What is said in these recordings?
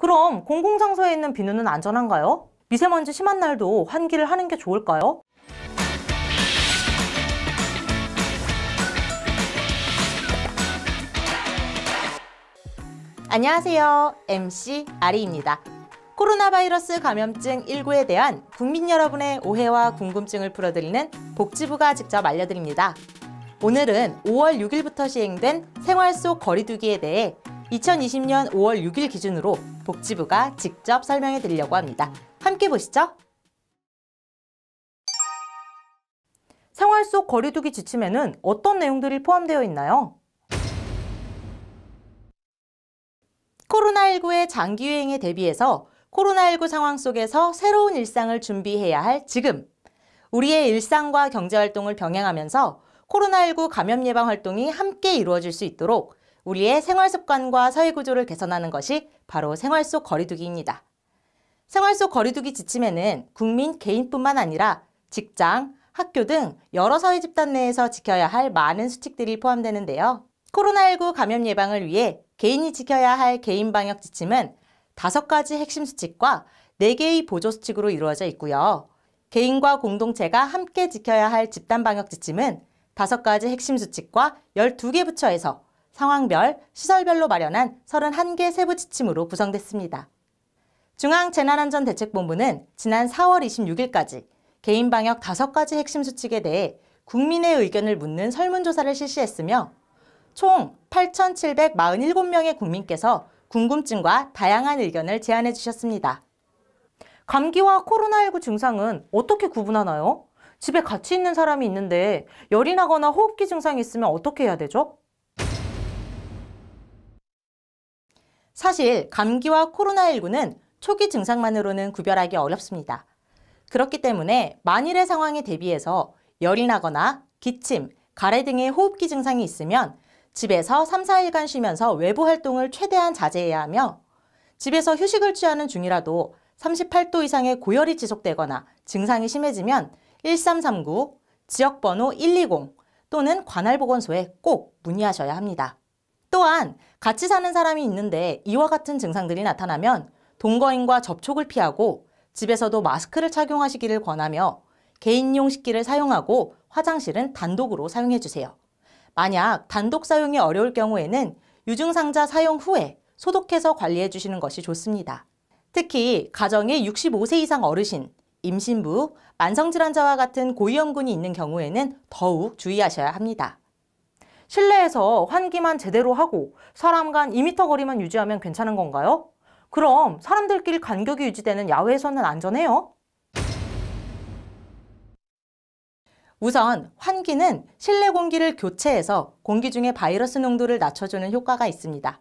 그럼 공공장소에 있는 비누는 안전한가요? 미세먼지 심한 날도 환기를 하는 게 좋을까요? 안녕하세요. MC 아리입니다. 코로나 바이러스 감염증 19에 대한 국민 여러분의 오해와 궁금증을 풀어드리는 복지부가 직접 알려드립니다. 오늘은 5월 6일부터 시행된 생활 속 거리두기에 대해 2020년 5월 6일 기준으로 복지부가 직접 설명해 드리려고 합니다. 함께 보시죠. 생활 속 거리두기 지침에는 어떤 내용들이 포함되어 있나요? 코로나19의 장기 유행에 대비해서 코로나19 상황 속에서 새로운 일상을 준비해야 할 지금 우리의 일상과 경제활동을 병행하면서 코로나19 감염 예방 활동이 함께 이루어질 수 있도록 우리의 생활 습관과 사회 구조를 개선하는 것이 바로 생활 속 거리두기입니다. 생활 속 거리두기 지침에는 국민 개인뿐만 아니라 직장, 학교 등 여러 사회 집단 내에서 지켜야 할 많은 수칙들이 포함되는데요. 코로나19 감염 예방을 위해 개인이 지켜야 할 개인 방역 지침은 다섯 가지 핵심 수칙과 네개의 보조 수칙으로 이루어져 있고요. 개인과 공동체가 함께 지켜야 할 집단 방역 지침은 다섯 가지 핵심 수칙과 1 2개 부처에서 상황별, 시설별로 마련한 31개 세부 지침으로 구성됐습니다. 중앙재난안전대책본부는 지난 4월 26일까지 개인 방역 5가지 핵심 수칙에 대해 국민의 의견을 묻는 설문조사를 실시했으며 총 8,747명의 국민께서 궁금증과 다양한 의견을 제안해 주셨습니다. 감기와 코로나19 증상은 어떻게 구분하나요? 집에 같이 있는 사람이 있는데 열이 나거나 호흡기 증상이 있으면 어떻게 해야 되죠? 사실 감기와 코로나19는 초기 증상만으로는 구별하기 어렵습니다. 그렇기 때문에 만일의 상황에 대비해서 열이 나거나 기침, 가래 등의 호흡기 증상이 있으면 집에서 3, 4일간 쉬면서 외부 활동을 최대한 자제해야 하며 집에서 휴식을 취하는 중이라도 38도 이상의 고열이 지속되거나 증상이 심해지면 1339, 지역번호 120 또는 관할보건소에 꼭 문의하셔야 합니다. 또한 같이 사는 사람이 있는데 이와 같은 증상들이 나타나면 동거인과 접촉을 피하고 집에서도 마스크를 착용하시기를 권하며 개인용 식기를 사용하고 화장실은 단독으로 사용해주세요. 만약 단독 사용이 어려울 경우에는 유증상자 사용 후에 소독해서 관리해주시는 것이 좋습니다. 특히 가정에 65세 이상 어르신, 임신부, 만성질환자와 같은 고위험군이 있는 경우에는 더욱 주의하셔야 합니다. 실내에서 환기만 제대로 하고 사람 간 2m 거리만 유지하면 괜찮은 건가요? 그럼 사람들끼리 간격이 유지되는 야외에서는 안전해요? 우선 환기는 실내 공기를 교체해서 공기 중에 바이러스 농도를 낮춰주는 효과가 있습니다.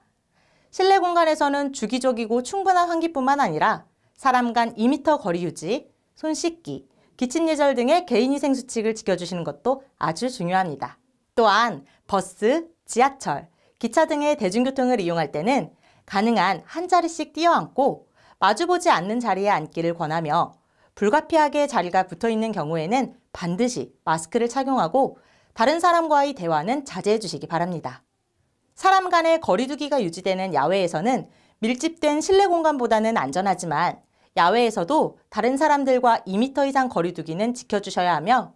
실내 공간에서는 주기적이고 충분한 환기뿐만 아니라 사람 간 2m 거리 유지, 손 씻기, 기침 예절 등의 개인위생 수칙을 지켜주시는 것도 아주 중요합니다. 또한 버스, 지하철, 기차 등의 대중교통을 이용할 때는 가능한 한 자리씩 띄어앉고 마주보지 않는 자리에 앉기를 권하며 불가피하게 자리가 붙어 있는 경우에는 반드시 마스크를 착용하고 다른 사람과의 대화는 자제해 주시기 바랍니다. 사람 간의 거리두기가 유지되는 야외에서는 밀집된 실내 공간보다는 안전하지만 야외에서도 다른 사람들과 2m 이상 거리두기는 지켜주셔야 하며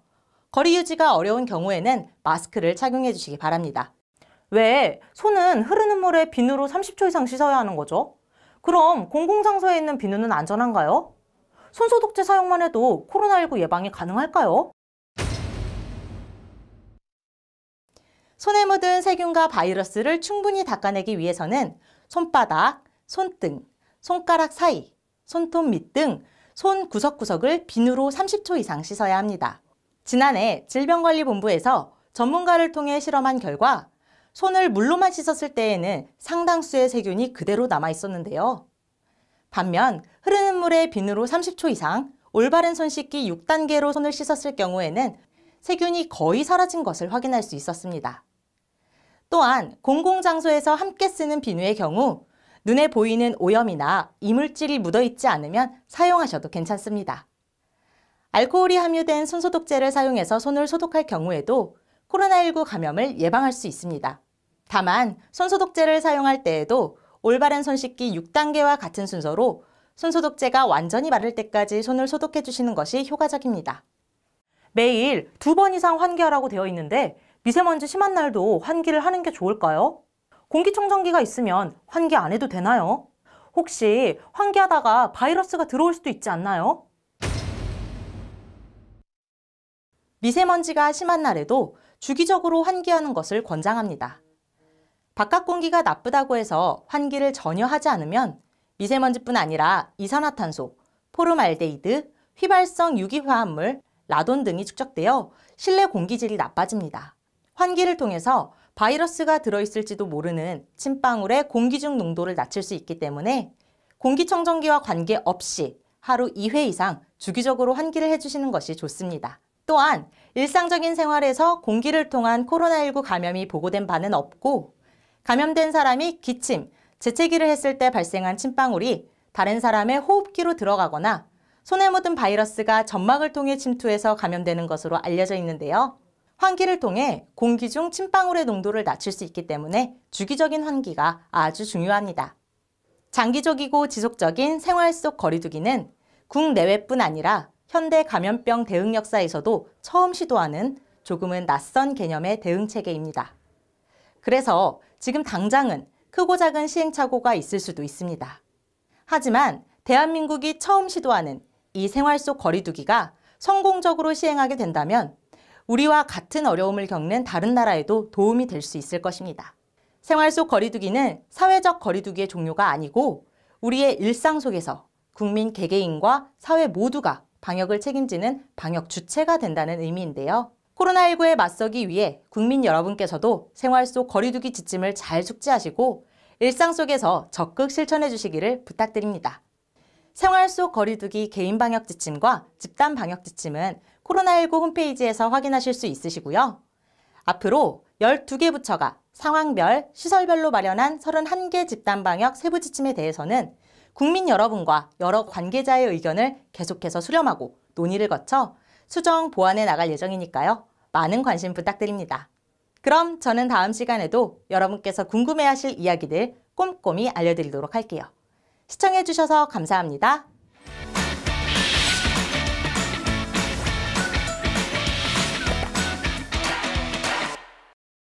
거리 유지가 어려운 경우에는 마스크를 착용해 주시기 바랍니다. 왜 손은 흐르는 물에 비누로 30초 이상 씻어야 하는 거죠? 그럼 공공장소에 있는 비누는 안전한가요? 손소독제 사용만 해도 코로나19 예방이 가능할까요? 손에 묻은 세균과 바이러스를 충분히 닦아내기 위해서는 손바닥, 손등, 손가락 사이, 손톱 밑 등 손 구석구석을 비누로 30초 이상 씻어야 합니다. 지난해 질병관리본부에서 전문가를 통해 실험한 결과 손을 물로만 씻었을 때에는 상당수의 세균이 그대로 남아 있었는데요. 반면 흐르는 물에 비누로 30초 이상 올바른 손 씻기 6단계로 손을 씻었을 경우에는 세균이 거의 사라진 것을 확인할 수 있었습니다. 또한 공공장소에서 함께 쓰는 비누의 경우 눈에 보이는 오염이나 이물질이 묻어있지 않으면 사용하셔도 괜찮습니다. 알코올이 함유된 손소독제를 사용해서 손을 소독할 경우에도 코로나19 감염을 예방할 수 있습니다. 다만 손소독제를 사용할 때에도 올바른 손 씻기 6단계와 같은 순서로 손소독제가 완전히 마를 때까지 손을 소독해 주시는 것이 효과적입니다. 매일 두 번 이상 환기하라고 되어 있는데 미세먼지 심한 날도 환기를 하는 게 좋을까요? 공기청정기가 있으면 환기 안 해도 되나요? 혹시 환기하다가 바이러스가 들어올 수도 있지 않나요? 미세먼지가 심한 날에도 주기적으로 환기하는 것을 권장합니다. 바깥 공기가 나쁘다고 해서 환기를 전혀 하지 않으면 미세먼지뿐 아니라 이산화탄소, 포름알데히드, 휘발성 유기화합물, 라돈 등이 축적되어 실내 공기질이 나빠집니다. 환기를 통해서 바이러스가 들어있을지도 모르는 침방울의 공기 중 농도를 낮출 수 있기 때문에 공기청정기와 관계없이 하루 2회 이상 주기적으로 환기를 해주시는 것이 좋습니다. 또한 일상적인 생활에서 공기를 통한 코로나19 감염이 보고된 바는 없고 감염된 사람이 기침, 재채기를 했을 때 발생한 침방울이 다른 사람의 호흡기로 들어가거나 손에 묻은 바이러스가 점막을 통해 침투해서 감염되는 것으로 알려져 있는데요. 환기를 통해 공기 중 침방울의 농도를 낮출 수 있기 때문에 주기적인 환기가 아주 중요합니다. 장기적이고 지속적인 생활 속 거리두기는 국내외뿐 아니라 현대 감염병 대응 역사에서도 처음 시도하는 조금은 낯선 개념의 대응 체계입니다. 그래서 지금 당장은 크고 작은 시행착오가 있을 수도 있습니다. 하지만 대한민국이 처음 시도하는 이 생활 속 거리두기가 성공적으로 시행하게 된다면 우리와 같은 어려움을 겪는 다른 나라에도 도움이 될 수 있을 것입니다. 생활 속 거리두기는 사회적 거리두기의 종류가 아니고 우리의 일상 속에서 국민 개개인과 사회 모두가 방역을 책임지는 방역 주체가 된다는 의미인데요. 코로나19에 맞서기 위해 국민 여러분께서도 생활 속 거리두기 지침을 잘 숙지하시고 일상 속에서 적극 실천해 주시기를 부탁드립니다. 생활 속 거리두기 개인 방역 지침과 집단 방역 지침은 코로나19 홈페이지에서 확인하실 수 있으시고요. 앞으로 12개 부처가 상황별, 시설별로 마련한 31개 집단 방역 세부 지침에 대해서는 국민 여러분과 여러 관계자의 의견을 계속해서 수렴하고 논의를 거쳐 수정 보완해 나갈 예정이니까요. 많은 관심 부탁드립니다. 그럼 저는 다음 시간에도 여러분께서 궁금해하실 이야기들 꼼꼼히 알려드리도록 할게요. 시청해주셔서 감사합니다.